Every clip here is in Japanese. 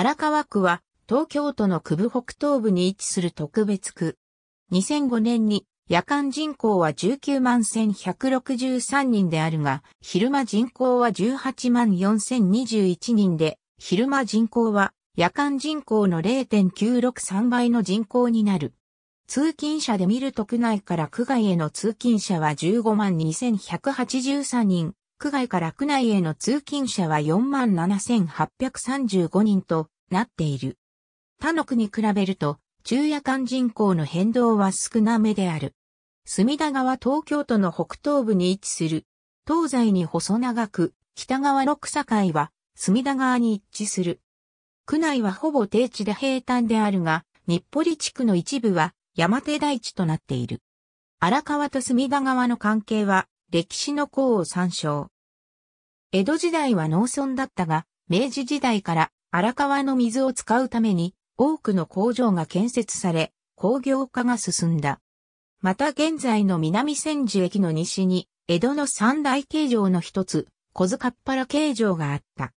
荒川区は東京都の区部北東部に位置する特別区。2005年に夜間人口は19万1163人であるが、昼間人口は18万4021人で、昼間人口は夜間人口の0.963倍の人口になる。通勤者で見ると区内から区外への通勤者は15万2183人、区外から区内への通勤者は47,835人となっている。他の区に比べると、昼夜間人口の変動は少なめである。隅田川東京都の北東部に位置する。東西に細長く、北側の草海は、隅田川に一致する。区内はほぼ低地で平坦であるが、日暮里地区の一部は山手台地となっている。荒川と隅田川の関係は歴史の項を参照。江戸時代は農村だったが、明治時代から荒川の水を使うために多くの工場が建設され、工業化が進んだ。また現在の南千住駅の西に、江戸の三大形状の一つ、小塚っ原形状があった。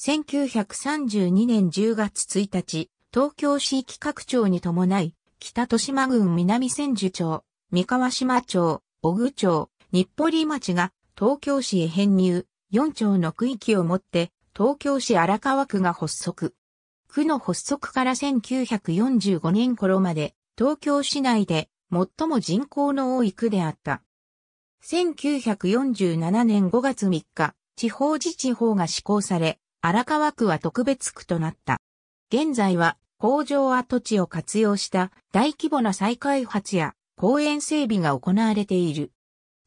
1932年10月1日、東京市企画庁に伴い、北豊島郡南千住町、三河島町、小具町、日暮里町が東京市へ編入、4町の区域をもって東京市荒川区が発足。区の発足から1945年頃まで東京市内で最も人口の多い区であった。1947年5月3日、地方自治法が施行され、荒川区は特別区となった。現在は工場跡地を活用した大規模な再開発や公園整備が行われている。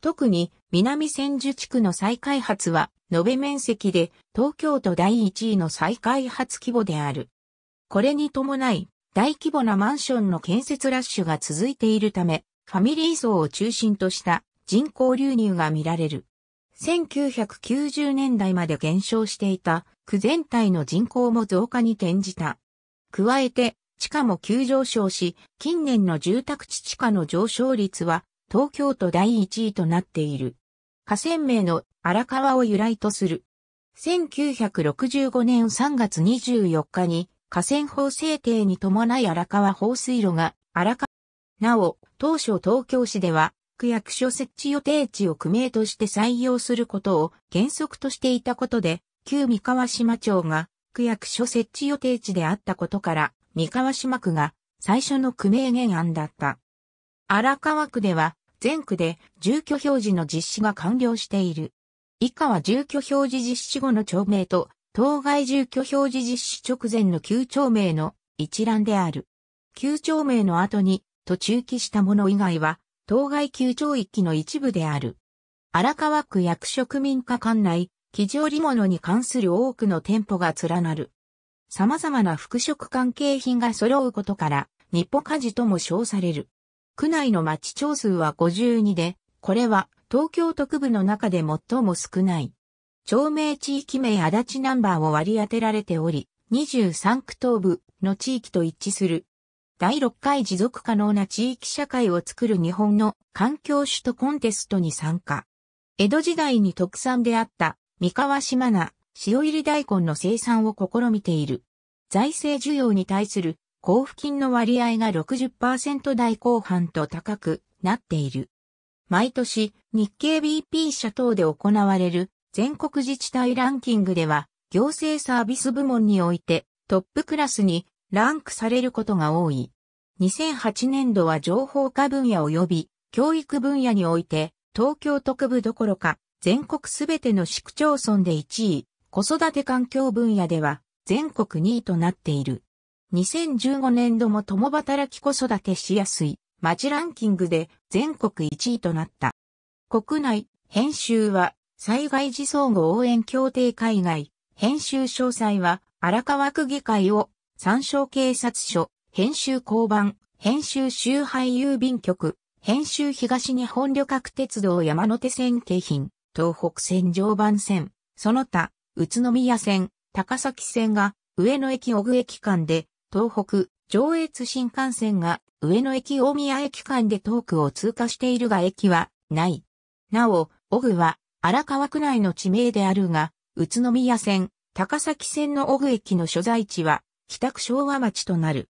特に南千住地区の再開発は延べ面積で東京都第1位の再開発規模である。これに伴い大規模なマンションの建設ラッシュが続いているため、ファミリー層を中心とした人口流入が見られる。1990年代まで減少していた区全体の人口も増加に転じた。加えて、地価も急上昇し、近年の住宅地地価の上昇率は東京都第1位となっている。河川名の荒川を由来とする。1965年3月24日に河川法制定に伴い荒川放水路が荒川。なお、当初東京市では区役所設置予定地を区名として採用することを原則としていたことで、旧三河島町が区役所設置予定地であったことから、三河島区が最初の区名原案だった。荒川区では、全区で住居表示の実施が完了している。以下は住居表示実施後の町名と、当該住居表示実施直前の旧町名の一覧である。旧町名の後に、途中記したもの以外は、当該旧町域の一部である。荒川区役職民課管内、基地織物に関する多くの店舗が連なる。様々な服飾関係品が揃うことから、日歩家事とも称される。区内の町町数は52で、これは東京都区部の中で最も少ない。町名地域名足立ナンバーを割り当てられており、23区東部の地域と一致する。第6回持続可能な地域社会を作る日本の環境首都コンテストに参加。江戸時代に特産であった三河島菜、塩入り大根の生産を試みている。財政需要に対する交付金の割合が60%台後半と高くなっている。毎年日経 BP 社等で行われる全国自治体ランキングでは行政サービス部門においてトップクラスにランクされることが多い。2008年度は情報科分野及び教育分野において東京特部どころか全国すべての市区町村で1位、子育て環境分野では全国2位となっている。2015年度も共働き子育てしやすい街ランキングで全国1位となった。国内編集は災害時相互応援協定海外編集詳細は荒川区議会を参照警察署編集交番編集周配郵便局編集東日本旅客鉄道山手線京浜東北線常磐線その他宇都宮線高崎線が上野駅小具駅間で東北、上越新幹線が上野駅大宮駅間で東区を通過しているが駅はない。なお、オグは荒川区内の地名であるが、宇都宮線、高崎線のオグ駅の所在地は北区昭和町となる。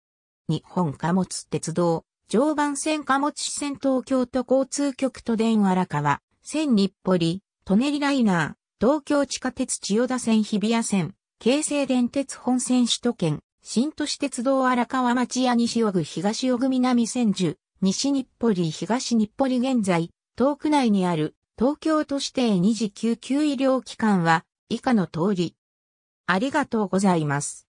日本貨物鉄道、常磐線貨物支線東京都交通局都電荒川、線日暮里、舎人ライナー、東京地下鉄千代田線日比谷線、京成電鉄本線首都圏、新都市鉄道荒川町屋西尾区東尾具南千住、西日暮里東日暮里現在、東区内にある東京都指定2次救急医療機関は以下の通り。ありがとうございます。